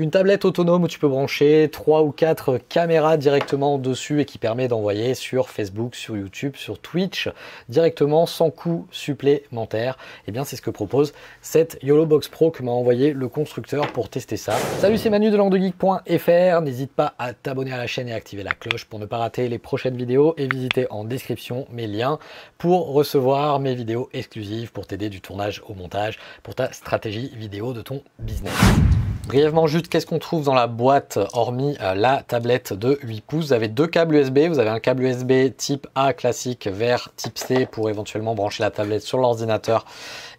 Une tablette autonome où tu peux brancher trois ou quatre caméras directement dessus et qui permet d'envoyer sur Facebook, sur YouTube, sur Twitch directement sans coût supplémentaire. Et eh bien c'est ce que propose cette YOLO Box Pro que m'a envoyé le constructeur pour tester ça. Salut c'est Manu de landegeek.fr, n'hésite pas à t'abonner à la chaîne et à activer la cloche pour ne pas rater les prochaines vidéos et visiter en description mes liens pour recevoir mes vidéos exclusives pour t'aider du tournage au montage pour ta stratégie vidéo de ton business. Brièvement, juste qu'est-ce qu'on trouve dans la boîte hormis euh, la tablette de 8 pouces Vous avez deux câbles USB. Vous avez un câble USB type A classique vers type C pour éventuellement brancher la tablette sur l'ordinateur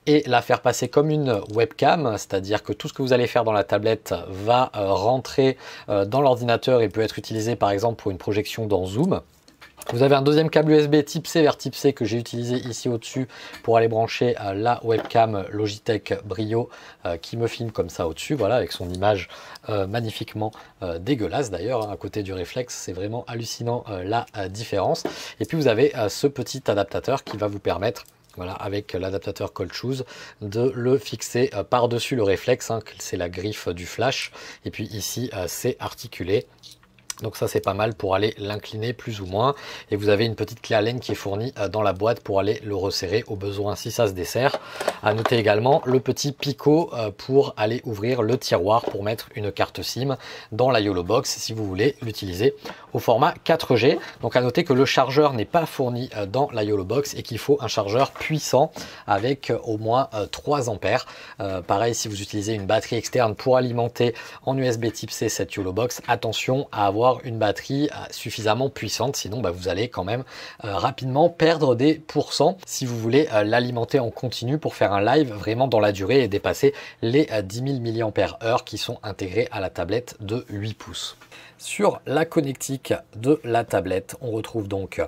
et la faire passer comme une webcam, c'est-à-dire que tout ce que vous allez faire dans la tablette va euh, rentrer euh, dans l'ordinateur et peut être utilisé par exemple pour une projection dans Zoom. Vous avez un deuxième câble USB type C vers type C que j'ai utilisé ici au-dessus pour aller brancher euh, la webcam Logitech Brio euh, qui me filme comme ça au-dessus, voilà, avec son image euh, magnifiquement dégueulasse d'ailleurs, hein, à côté du réflexe, c'est vraiment hallucinant la différence. Et puis vous avez ce petit adaptateur qui va vous permettre voilà, avec l'adaptateur Cold Shoes, de le fixer par-dessus le réflexe, hein, c'est la griffe du flash, et puis ici, c'est articulé donc ça c'est pas mal pour aller l'incliner plus ou moins. Et vous avez une petite clé Allen qui est fournie euh, dans la boîte pour aller le resserrer au besoin si ça se dessert. À noter également le petit picot euh, pour aller ouvrir le tiroir pour mettre une carte SIM dans la YOLO Box si vous voulez l'utiliser au format 4G. Donc à noter que le chargeur n'est pas fourni euh, dans la YOLO Box et qu'il faut un chargeur puissant avec au moins 3 ampères. pareil si vous utilisez une batterie externe pour alimenter en USB type C cette YOLO Box, attention à avoir une batterie euh, suffisamment puissante, sinon bah, vous allez quand même euh, rapidement perdre des pourcents si vous voulez euh, l'alimenter en continu pour faire un live vraiment dans la durée et dépasser les 10 000 mAh qui sont intégrés à la tablette de 8 pouces. Sur la connectique de la tablette, on retrouve donc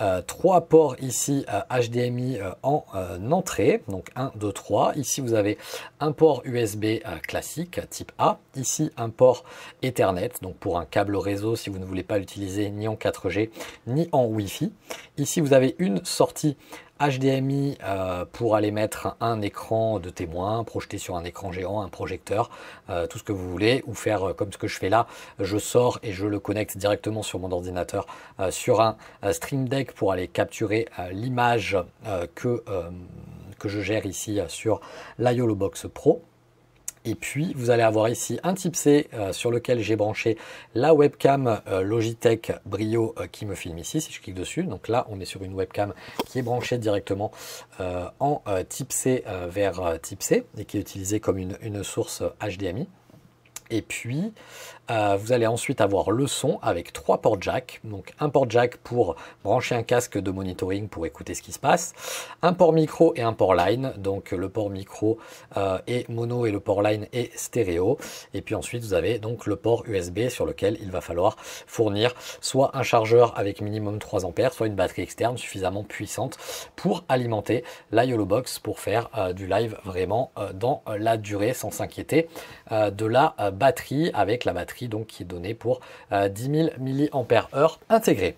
euh, trois ports ici HDMI euh, euh, en entrée, donc 1, 2, 3. Ici, vous avez un port USB classique type A. Ici, un port Ethernet, donc pour un câble réseau si vous ne voulez pas l'utiliser ni en 4G ni en Wi-Fi. Ici, vous avez une sortie HDMI euh, pour aller mettre un écran de témoin, projeter sur un écran géant, un projecteur, euh, tout ce que vous voulez, ou faire euh, comme ce que je fais là, je sors et je le connecte directement sur mon ordinateur sur un Stream Deck pour aller capturer l'image que, que je gère ici sur Yolo Box Pro. Et puis, vous allez avoir ici un type C euh, sur lequel j'ai branché la webcam euh, Logitech Brio euh, qui me filme ici, si je clique dessus. Donc là, on est sur une webcam qui est branchée directement en type C vers type C et qui est utilisée comme une, une source HDMI. Et puis, euh, vous allez ensuite avoir le son avec trois ports jack, donc un port jack pour brancher un casque de monitoring pour écouter ce qui se passe, un port micro et un port line, donc le port micro euh, est mono et le port line est stéréo, et puis ensuite vous avez donc le port USB sur lequel il va falloir fournir soit un chargeur avec minimum 3 ampères, soit une batterie externe suffisamment puissante pour alimenter la YOLO Box pour faire euh, du live vraiment dans la durée sans s'inquiéter de la batterie avec la batterie donc qui est donné pour 10 000 mAh intégré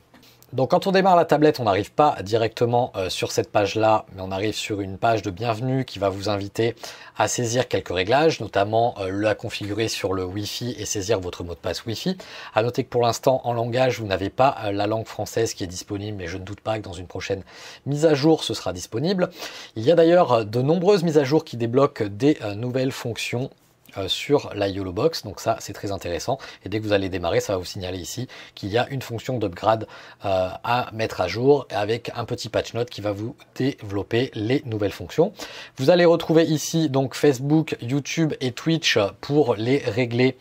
Donc quand on démarre la tablette, on n'arrive pas directement euh, sur cette page-là, mais on arrive sur une page de bienvenue qui va vous inviter à saisir quelques réglages, notamment euh, la configurer sur le Wi-Fi et saisir votre mot de passe Wi-Fi. À noter que pour l'instant, en langage, vous n'avez pas euh, la langue française qui est disponible, mais je ne doute pas que dans une prochaine mise à jour, ce sera disponible. Il y a d'ailleurs de nombreuses mises à jour qui débloquent des nouvelles fonctions euh, sur la YOLO Box. Donc ça, c'est très intéressant. Et dès que vous allez démarrer, ça va vous signaler ici qu'il y a une fonction d'upgrade euh, à mettre à jour avec un petit patch note qui va vous développer les nouvelles fonctions. Vous allez retrouver ici donc Facebook, YouTube et Twitch pour les régler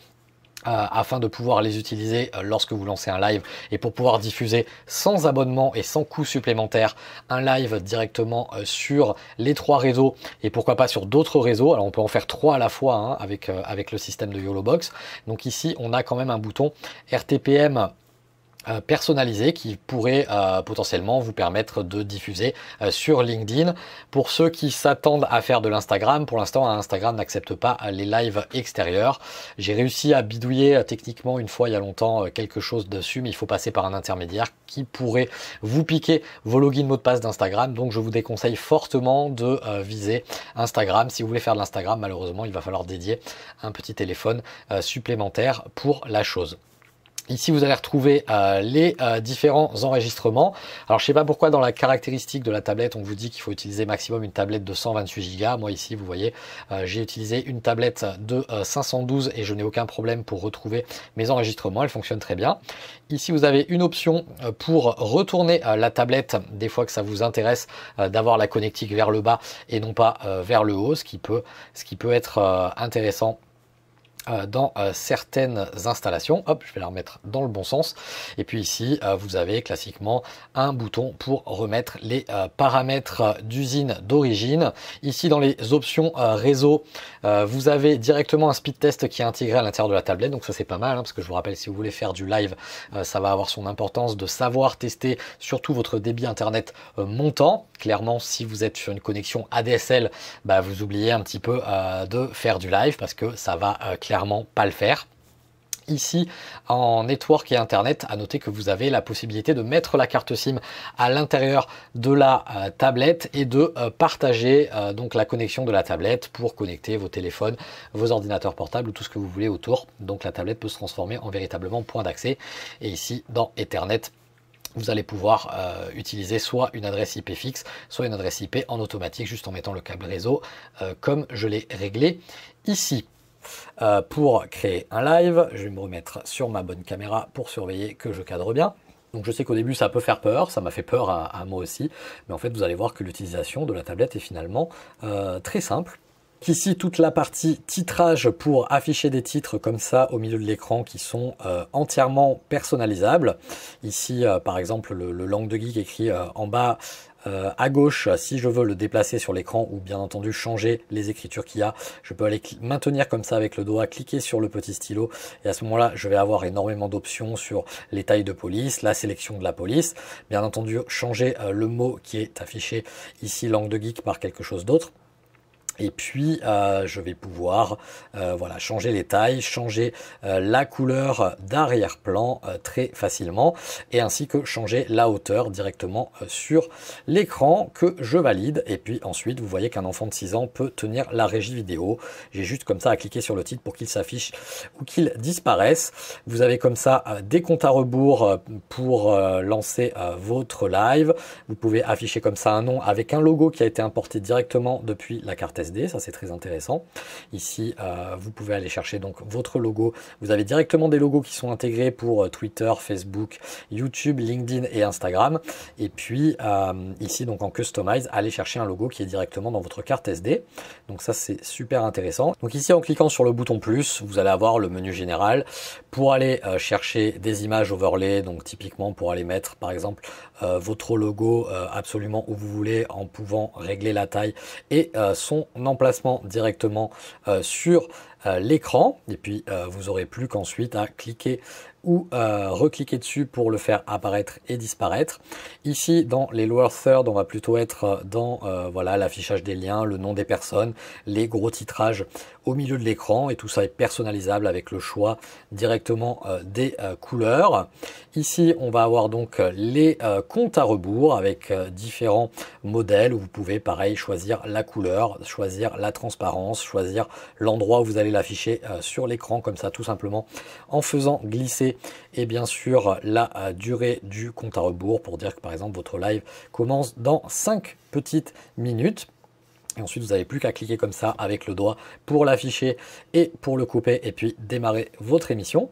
euh, afin de pouvoir les utiliser euh, lorsque vous lancez un live et pour pouvoir diffuser sans abonnement et sans coût supplémentaire un live directement euh, sur les trois réseaux et pourquoi pas sur d'autres réseaux. Alors on peut en faire trois à la fois hein, avec, avec le système de YOLOBox. Donc ici on a quand même un bouton RTPM euh, personnalisé qui pourrait euh, potentiellement vous permettre de diffuser euh, sur LinkedIn. Pour ceux qui s'attendent à faire de l'Instagram, pour l'instant hein, Instagram n'accepte pas les lives extérieurs. J'ai réussi à bidouiller techniquement une fois il y a longtemps quelque chose dessus, mais il faut passer par un intermédiaire qui pourrait vous piquer vos logins mots de passe d'Instagram. Donc je vous déconseille fortement de viser Instagram. Si vous voulez faire de l'Instagram, malheureusement, il va falloir dédier un petit téléphone supplémentaire pour la chose. Ici, vous allez retrouver euh, les euh, différents enregistrements. Alors, je ne sais pas pourquoi dans la caractéristique de la tablette, on vous dit qu'il faut utiliser maximum une tablette de 128 Go. Moi, ici, vous voyez, euh, j'ai utilisé une tablette de 512 et je n'ai aucun problème pour retrouver mes enregistrements. Elle fonctionne très bien. Ici, vous avez une option pour retourner la tablette des fois que ça vous intéresse d'avoir la connectique vers le bas et non pas vers le haut, ce qui peut, ce qui peut être intéressant euh, dans euh, certaines installations. Hop, je vais la remettre dans le bon sens. Et puis ici, euh, vous avez classiquement un bouton pour remettre les paramètres d'usine d'origine. Ici, dans les options réseau, vous avez directement un speed test qui est intégré à l'intérieur de la tablette. Donc ça, c'est pas mal, hein, parce que je vous rappelle, si vous voulez faire du live, ça va avoir son importance de savoir tester surtout votre débit Internet montant. Clairement, si vous êtes sur une connexion ADSL, bah, vous oubliez un petit peu de faire du live, parce que ça va clairement pas le faire. Ici, en network et internet, à noter que vous avez la possibilité de mettre la carte SIM à l'intérieur de la euh, tablette et de euh, partager euh, donc la connexion de la tablette pour connecter vos téléphones, vos ordinateurs portables ou tout ce que vous voulez autour. Donc la tablette peut se transformer en véritablement point d'accès. Et ici, dans Ethernet, vous allez pouvoir utiliser soit une adresse IP fixe, soit une adresse IP en automatique, juste en mettant le câble réseau, comme je l'ai réglé ici. Euh, pour créer un live. Je vais me remettre sur ma bonne caméra pour surveiller que je cadre bien. Donc je sais qu'au début ça peut faire peur, ça m'a fait peur à, moi aussi, mais en fait vous allez voir que l'utilisation de la tablette est finalement euh, très simple. Ici, toute la partie titrage pour afficher des titres comme ça au milieu de l'écran qui sont euh, entièrement personnalisables. Ici, euh, par exemple, le, langue de geek écrit euh, en bas à gauche, si je veux le déplacer sur l'écran ou bien entendu changer les écritures qu'il y a, je peux aller maintenir comme ça avec le doigt, cliquer sur le petit stylo et à ce moment-là, je vais avoir énormément d'options sur les tailles de police, la sélection de la police, bien entendu changer le mot qui est affiché ici langue de geek par quelque chose d'autre et puis, euh, je vais pouvoir euh, voilà, changer les tailles, changer euh, la couleur d'arrière-plan très facilement, et ainsi que changer la hauteur directement sur l'écran que je valide. Et puis ensuite, vous voyez qu'un enfant de 6 ans peut tenir la régie vidéo. J'ai juste comme ça à cliquer sur le titre pour qu'il s'affiche ou qu'il disparaisse. Vous avez comme ça des comptes à rebours pour lancer votre live. Vous pouvez afficher comme ça un nom avec un logo qui a été importé directement depuis la carte ça c'est très intéressant. Ici, euh, vous pouvez aller chercher donc votre logo. Vous avez directement des logos qui sont intégrés pour euh, Twitter, Facebook, YouTube, LinkedIn et Instagram. Et puis euh, ici, donc en Customize, allez chercher un logo qui est directement dans votre carte SD. Donc ça c'est super intéressant. Donc ici, en cliquant sur le bouton plus, vous allez avoir le menu général pour aller chercher des images overlay, donc typiquement pour aller mettre par exemple euh, votre logo euh, absolument où vous voulez en pouvant régler la taille et euh, son emplacement directement sur l'écran. Et puis, vous aurez plus qu'ensuite à cliquer ou euh, recliquer dessus pour le faire apparaître et disparaître. Ici, dans les lower third, on va plutôt être euh, dans euh, voilà l'affichage des liens, le nom des personnes, les gros titrages au milieu de l'écran et tout ça est personnalisable avec le choix directement des couleurs. Ici, on va avoir donc les comptes à rebours avec différents modèles où vous pouvez pareil choisir la couleur, choisir la transparence, choisir l'endroit où vous allez l'afficher sur l'écran comme ça tout simplement en faisant glisser et bien sûr la euh, durée du compte à rebours pour dire que par exemple votre live commence dans 5 petites minutes. Et ensuite, vous n'avez plus qu'à cliquer comme ça avec le doigt pour l'afficher et pour le couper et puis démarrer votre émission.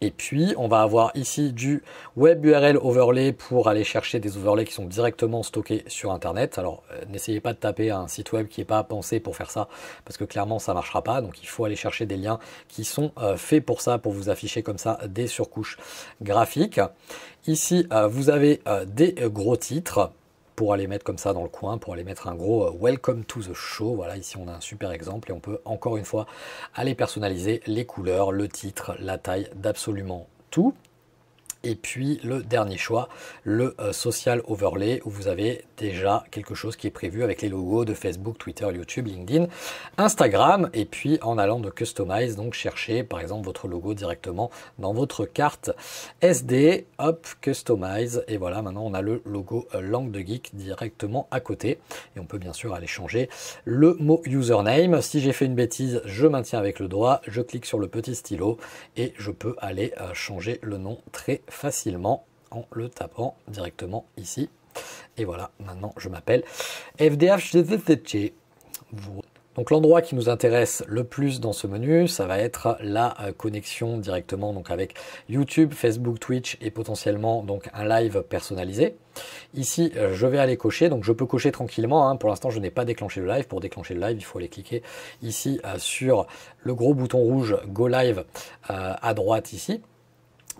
Et puis, on va avoir ici du web URL overlay pour aller chercher des overlays qui sont directement stockés sur Internet. Alors, euh, n'essayez pas de taper un site web qui n'est pas pensé pour faire ça, parce que clairement, ça ne marchera pas. Donc, il faut aller chercher des liens qui sont euh, faits pour ça, pour vous afficher comme ça des surcouches graphiques. Ici, euh, vous avez des gros titres pour aller mettre comme ça dans le coin, pour aller mettre un gros euh, Welcome to the Show. Voilà, ici on a un super exemple et on peut encore une fois aller personnaliser les couleurs, le titre, la taille d'absolument tout. Et puis le dernier choix, le euh, social overlay, où vous avez déjà quelque chose qui est prévu avec les logos de Facebook, Twitter, YouTube, LinkedIn, Instagram. Et puis en allant de customize, donc chercher par exemple votre logo directement dans votre carte SD. Hop, customize. Et voilà, maintenant on a le logo euh, langue de geek directement à côté. Et on peut bien sûr aller changer le mot username. Si j'ai fait une bêtise, je maintiens avec le doigt, je clique sur le petit stylo et je peux aller euh, changer le nom très facilement facilement en le tapant directement ici. Et voilà, maintenant je m'appelle FDHZZC. Donc l'endroit qui nous intéresse le plus dans ce menu, ça va être la euh, connexion directement donc avec YouTube, Facebook, Twitch et potentiellement donc un live personnalisé. Ici, euh, je vais aller cocher, donc je peux cocher tranquillement. Hein. Pour l'instant, je n'ai pas déclenché le live. Pour déclencher le live, il faut aller cliquer ici euh, sur le gros bouton rouge Go Live à droite ici.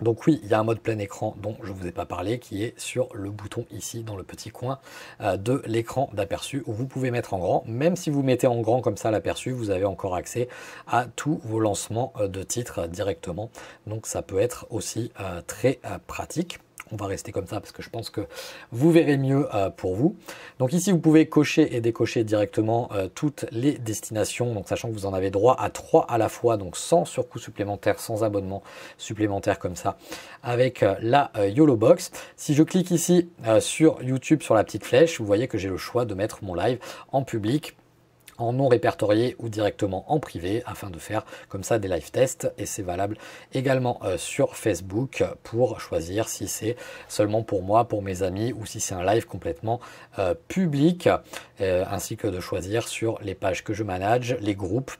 Donc oui, il y a un mode plein écran dont je ne vous ai pas parlé qui est sur le bouton ici dans le petit coin euh, de l'écran d'aperçu où vous pouvez mettre en grand. Même si vous mettez en grand comme ça l'aperçu, vous avez encore accès à tous vos lancements euh, de titres euh, directement. Donc ça peut être aussi très pratique on va rester comme ça parce que je pense que vous verrez mieux euh, pour vous. Donc ici, vous pouvez cocher et décocher directement euh, toutes les destinations, donc sachant que vous en avez droit à trois à la fois, donc sans surcoût supplémentaire, sans abonnement supplémentaire comme ça, avec euh, la YOLO Box. Si je clique ici sur YouTube, sur la petite flèche, vous voyez que j'ai le choix de mettre mon live en public en non répertorié ou directement en privé afin de faire comme ça des live tests et c'est valable également euh, sur Facebook pour choisir si c'est seulement pour moi, pour mes amis ou si c'est un live complètement euh, public euh, ainsi que de choisir sur les pages que je manage, les groupes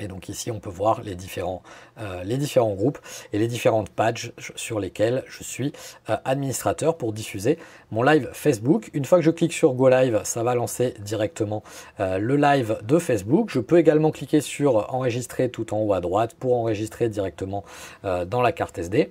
et donc ici, on peut voir les différents, euh, les différents groupes et les différentes pages sur lesquelles je suis euh, administrateur pour diffuser mon live Facebook. Une fois que je clique sur Go Live, ça va lancer directement euh, le live de Facebook. Je peux également cliquer sur Enregistrer tout en haut à droite pour enregistrer directement dans la carte SD.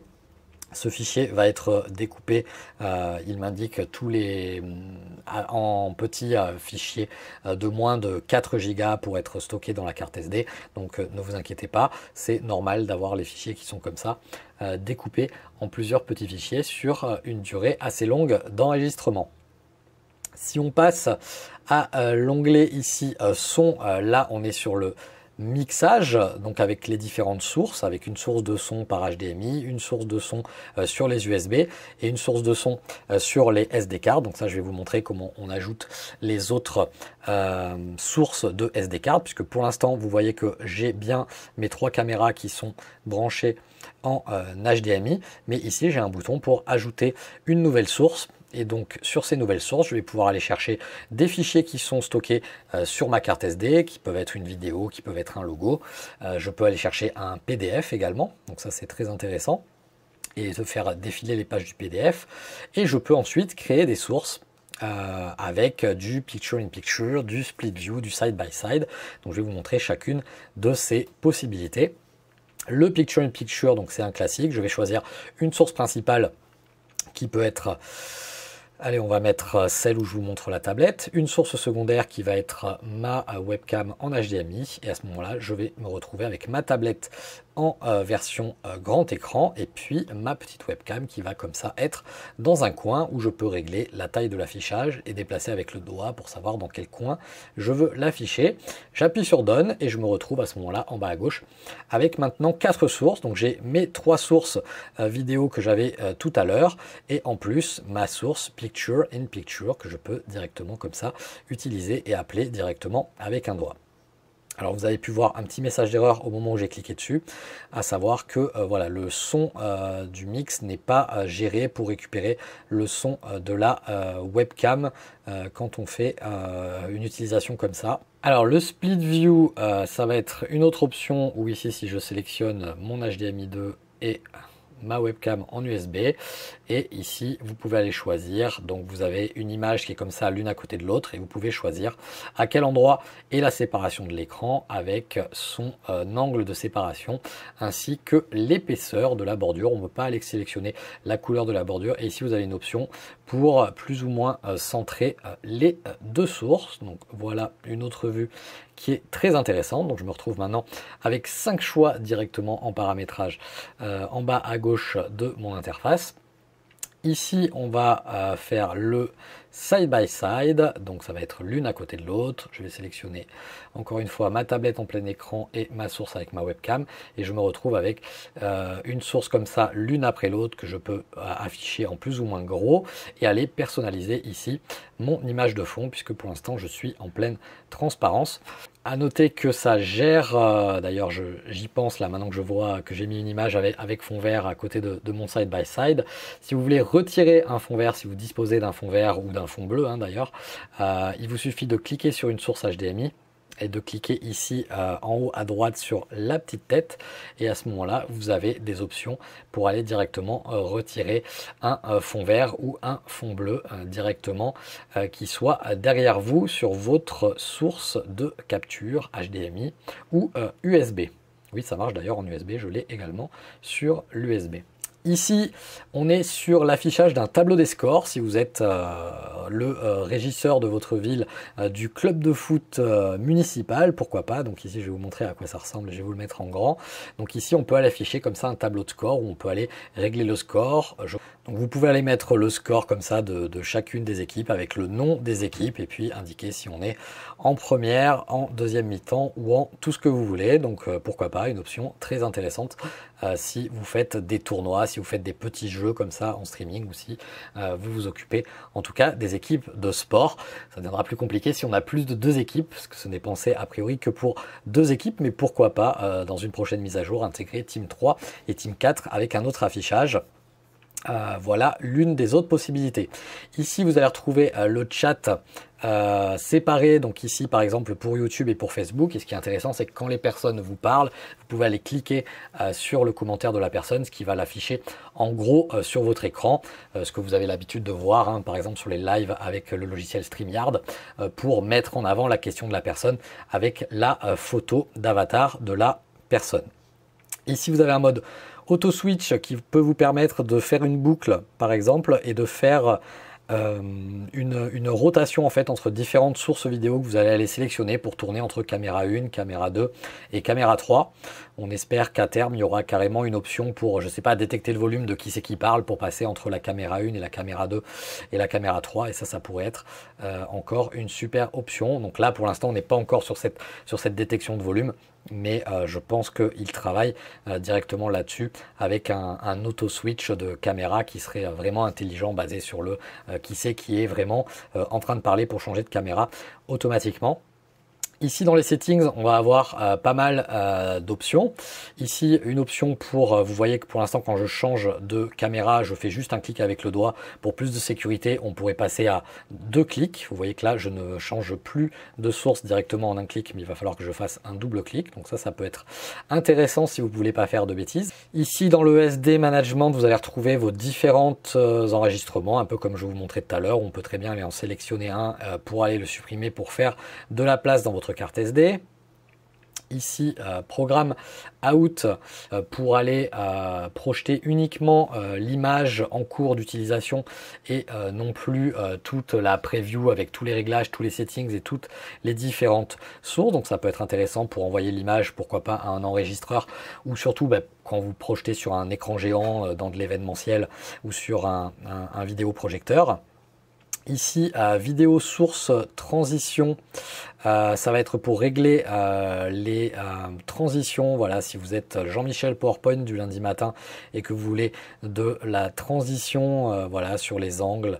Ce fichier va être euh, découpé, euh, il m'indique tous les euh, en petits fichiers de moins de 4 Go pour être stocké dans la carte SD. Donc ne vous inquiétez pas, c'est normal d'avoir les fichiers qui sont comme ça découpés en plusieurs petits fichiers sur une durée assez longue d'enregistrement. Si on passe à l'onglet ici son, là on est sur le mixage, donc avec les différentes sources, avec une source de son par HDMI, une source de son euh, sur les USB et une source de son euh, sur les SD cards. Donc ça, je vais vous montrer comment on ajoute les autres euh, sources de SD card puisque pour l'instant, vous voyez que j'ai bien mes trois caméras qui sont branchées en HDMI, mais ici, j'ai un bouton pour ajouter une nouvelle source et donc sur ces nouvelles sources, je vais pouvoir aller chercher des fichiers qui sont stockés euh, sur ma carte SD, qui peuvent être une vidéo, qui peuvent être un logo. Euh, je peux aller chercher un PDF également, donc ça c'est très intéressant, et de faire défiler les pages du PDF. Et je peux ensuite créer des sources euh, avec du picture in picture, du split view, du side by side. Donc je vais vous montrer chacune de ces possibilités. Le picture in picture, donc c'est un classique. Je vais choisir une source principale qui peut être Allez, on va mettre euh, celle où je vous montre la tablette. Une source secondaire qui va être euh, ma euh, webcam en HDMI. Et à ce moment-là, je vais me retrouver avec ma tablette en euh, version euh, grand écran et puis ma petite webcam qui va comme ça être dans un coin où je peux régler la taille de l'affichage et déplacer avec le doigt pour savoir dans quel coin je veux l'afficher. J'appuie sur Done et je me retrouve à ce moment-là en bas à gauche avec maintenant quatre sources. Donc j'ai mes trois sources euh, vidéo que j'avais tout à l'heure et en plus ma source Picture in Picture que je peux directement comme ça utiliser et appeler directement avec un doigt. Alors vous avez pu voir un petit message d'erreur au moment où j'ai cliqué dessus, à savoir que euh, voilà le son euh, du mix n'est pas euh, géré pour récupérer le son de la webcam quand on fait une utilisation comme ça. Alors le split view, ça va être une autre option où ici si je sélectionne mon HDMI 2 et ma webcam en USB et ici vous pouvez aller choisir donc vous avez une image qui est comme ça l'une à côté de l'autre et vous pouvez choisir à quel endroit est la séparation de l'écran avec son euh, angle de séparation ainsi que l'épaisseur de la bordure on ne peut pas aller sélectionner la couleur de la bordure et ici vous avez une option pour plus ou moins euh, centrer euh, les deux sources donc voilà une autre vue qui est très intéressante. Donc je me retrouve maintenant avec cinq choix directement en paramétrage euh, en bas à gauche de mon interface. Ici, on va euh, faire le side by side. Donc ça va être l'une à côté de l'autre. Je vais sélectionner encore une fois ma tablette en plein écran et ma source avec ma webcam. Et je me retrouve avec euh, une source comme ça, l'une après l'autre, que je peux euh, afficher en plus ou moins gros et aller personnaliser ici mon image de fond, puisque pour l'instant je suis en pleine transparence. À noter que ça gère, euh, d'ailleurs j'y pense là maintenant que je vois que j'ai mis une image avec, fond vert à côté de mon side by side. Si vous voulez retirer un fond vert, si vous disposez d'un fond vert ou d'un un fond bleu hein, d'ailleurs. Euh, il vous suffit de cliquer sur une source HDMI et de cliquer ici euh, en haut à droite sur la petite tête et à ce moment là vous avez des options pour aller directement euh, retirer un fond vert ou un fond bleu directement qui soit derrière vous sur votre source de capture HDMI ou USB. Oui ça marche d'ailleurs en USB, je l'ai également sur l'USB. Ici, on est sur l'affichage d'un tableau des scores. Si vous êtes euh, le euh, régisseur de votre ville, euh, du club de foot municipal, pourquoi pas. Donc ici, je vais vous montrer à quoi ça ressemble. Je vais vous le mettre en grand. Donc ici, on peut aller afficher comme ça un tableau de score où on peut aller régler le score. Je vous pouvez aller mettre le score comme ça de, chacune des équipes avec le nom des équipes et puis indiquer si on est en première, en deuxième mi-temps ou en tout ce que vous voulez. Donc euh, pourquoi pas, une option très intéressante euh, si vous faites des tournois, si vous faites des petits jeux comme ça en streaming ou si euh, vous vous occupez en tout cas des équipes de sport. Ça deviendra plus compliqué si on a plus de deux équipes, parce que ce n'est pensé a priori que pour deux équipes, mais pourquoi pas dans une prochaine mise à jour intégrer Team 3 et Team 4 avec un autre affichage. Euh, voilà l'une des autres possibilités. Ici, vous allez retrouver euh, le chat euh, séparé, donc ici par exemple pour YouTube et pour Facebook. Et ce qui est intéressant, c'est que quand les personnes vous parlent, vous pouvez aller cliquer sur le commentaire de la personne, ce qui va l'afficher en gros sur votre écran, ce que vous avez l'habitude de voir, hein, par exemple sur les lives avec le logiciel StreamYard, pour mettre en avant la question de la personne avec la photo d'avatar de la personne. Ici, vous avez un mode auto-switch qui peut vous permettre de faire une boucle, par exemple, et de faire euh, une, rotation en fait entre différentes sources vidéo que vous allez aller sélectionner pour tourner entre caméra 1, caméra 2 et caméra 3. On espère qu'à terme, il y aura carrément une option pour, je sais pas, détecter le volume de qui c'est qui parle pour passer entre la caméra 1 et la caméra 2 et la caméra 3. Et ça, ça pourrait être euh, encore une super option. Donc là, pour l'instant, on n'est pas encore sur cette, sur cette détection de volume mais euh, je pense qu'il travaille euh, directement là-dessus avec un, auto-switch de caméra qui serait euh, vraiment intelligent basé sur le qui sait qui est vraiment en train de parler pour changer de caméra automatiquement. Ici, dans les settings, on va avoir euh, pas mal euh, d'options. Ici, une option pour, euh, vous voyez que pour l'instant, quand je change de caméra, je fais juste un clic avec le doigt. Pour plus de sécurité, on pourrait passer à deux clics. Vous voyez que là, je ne change plus de source directement en un clic, mais il va falloir que je fasse un double clic. Donc ça, ça peut être intéressant si vous ne voulez pas faire de bêtises. Ici, dans le SD Management, vous allez retrouver vos différents enregistrements, un peu comme je vous montrais tout à l'heure. On peut très bien aller en sélectionner un pour aller le supprimer, pour faire de la place dans votre carte SD. Ici, euh, programme out euh, pour aller euh, projeter uniquement l'image en cours d'utilisation et non plus toute la preview avec tous les réglages, tous les settings et toutes les différentes sources. Donc ça peut être intéressant pour envoyer l'image, pourquoi pas à un enregistreur ou surtout bah, quand vous projetez sur un écran géant dans de l'événementiel ou sur un, un, projecteur vidéoprojecteur ici vidéo source transition euh, ça va être pour régler euh, les euh, transitions. Voilà, si vous êtes Jean-Michel PowerPoint du lundi matin et que vous voulez de la transition, voilà, sur les angles.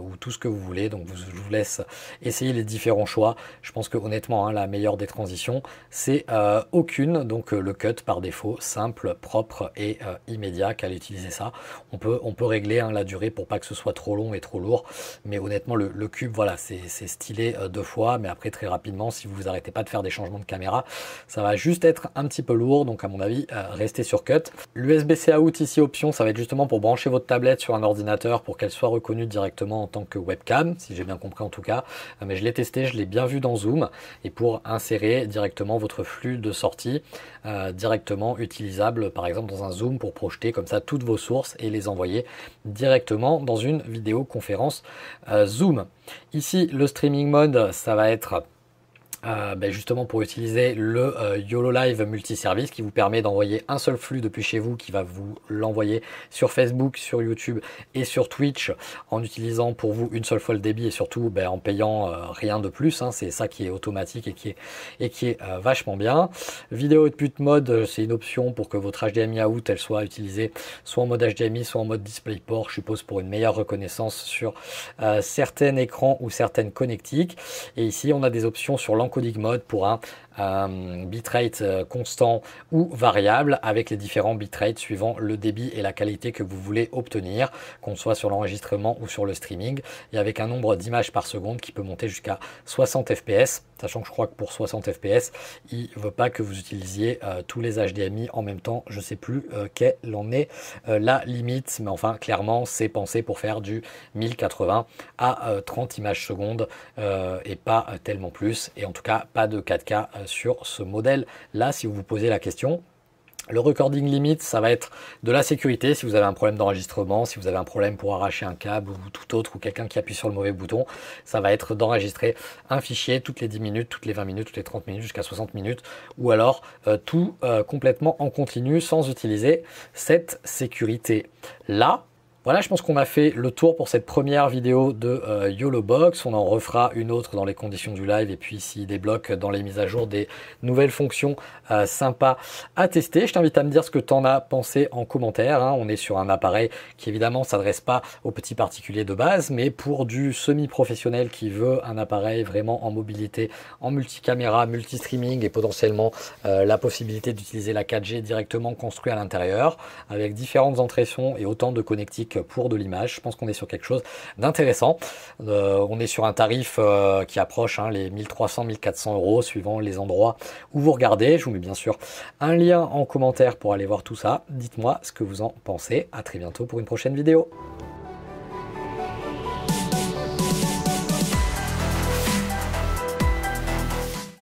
ou tout ce que vous voulez, donc vous, je vous laisse essayer les différents choix. Je pense que honnêtement, hein, la meilleure des transitions, c'est aucune, donc le cut par défaut, simple, propre et immédiat, qu'à utiliser ça. On peut, on peut régler hein, la durée pour pas que ce soit trop long et trop lourd, mais honnêtement, le, le cube, voilà, c'est stylé deux fois, mais après très rapidement si vous vous arrêtez pas de faire des changements de caméra. Ça va juste être un petit peu lourd, donc à mon avis, euh, restez sur Cut. L'USB-C out ici option, ça va être justement pour brancher votre tablette sur un ordinateur pour qu'elle soit reconnue directement en tant que webcam, si j'ai bien compris en tout cas. Euh, mais je l'ai testé, je l'ai bien vu dans Zoom et pour insérer directement votre flux de sortie euh, directement utilisable par exemple dans un Zoom pour projeter comme ça toutes vos sources et les envoyer directement dans une vidéoconférence Zoom. Ici, le streaming mode, ça va être euh, ben, justement pour utiliser le euh, YOLO Live multiservice qui vous permet d'envoyer un seul flux depuis chez vous qui va vous l'envoyer sur Facebook, sur YouTube et sur Twitch en utilisant pour vous une seule fois le débit et surtout ben, en payant euh, rien de plus. Hein. c'est ça qui est automatique et qui est, et qui est vachement bien. Vidéo output mode, c'est une option pour que votre HDMI out elle soit utilisée soit en mode HDMI, soit en mode DisplayPort, je suppose pour une meilleure reconnaissance sur certains écrans ou certaines connectiques. Et ici on a des options sur l'encontre Code mode pour un euh, bitrate constant ou variable avec les différents bitrates suivant le débit et la qualité que vous voulez obtenir, qu'on soit sur l'enregistrement ou sur le streaming, et avec un nombre d'images par seconde qui peut monter jusqu'à 60 fps, sachant que je crois que pour 60 fps, il ne veut pas que vous utilisiez euh, tous les HDMI en même temps, je ne sais plus euh, quelle en est euh, la limite, mais enfin clairement c'est pensé pour faire du 1080 à 30 images secondes et pas tellement plus, et en tout cas pas de 4K sur ce modèle-là si vous vous posez la question. Le recording limit, ça va être de la sécurité si vous avez un problème d'enregistrement, si vous avez un problème pour arracher un câble ou tout autre, ou quelqu'un qui appuie sur le mauvais bouton, ça va être d'enregistrer un fichier toutes les 10 minutes, toutes les 20 minutes, toutes les 30 minutes, jusqu'à 60 minutes, ou alors euh, tout euh, complètement en continu sans utiliser cette sécurité. Là, voilà, je pense qu'on a fait le tour pour cette première vidéo de euh, YOLO YOLOBox. On en refera une autre dans les conditions du live et puis s'il débloque dans les mises à jour des nouvelles fonctions euh, sympas à tester. Je t'invite à me dire ce que tu en as pensé en commentaire. Hein. On est sur un appareil qui évidemment s'adresse pas aux petits particuliers de base, mais pour du semi-professionnel qui veut un appareil vraiment en mobilité, en multicaméra, multi-streaming et potentiellement euh, la possibilité d'utiliser la 4G directement construit à l'intérieur avec différentes entrées son et autant de connectiques pour de l'image. Je pense qu'on est sur quelque chose d'intéressant. Euh, on est sur un tarif euh, qui approche hein, les 1300-1400 euros suivant les endroits où vous regardez. Je vous mets bien sûr un lien en commentaire pour aller voir tout ça. Dites-moi ce que vous en pensez. À très bientôt pour une prochaine vidéo.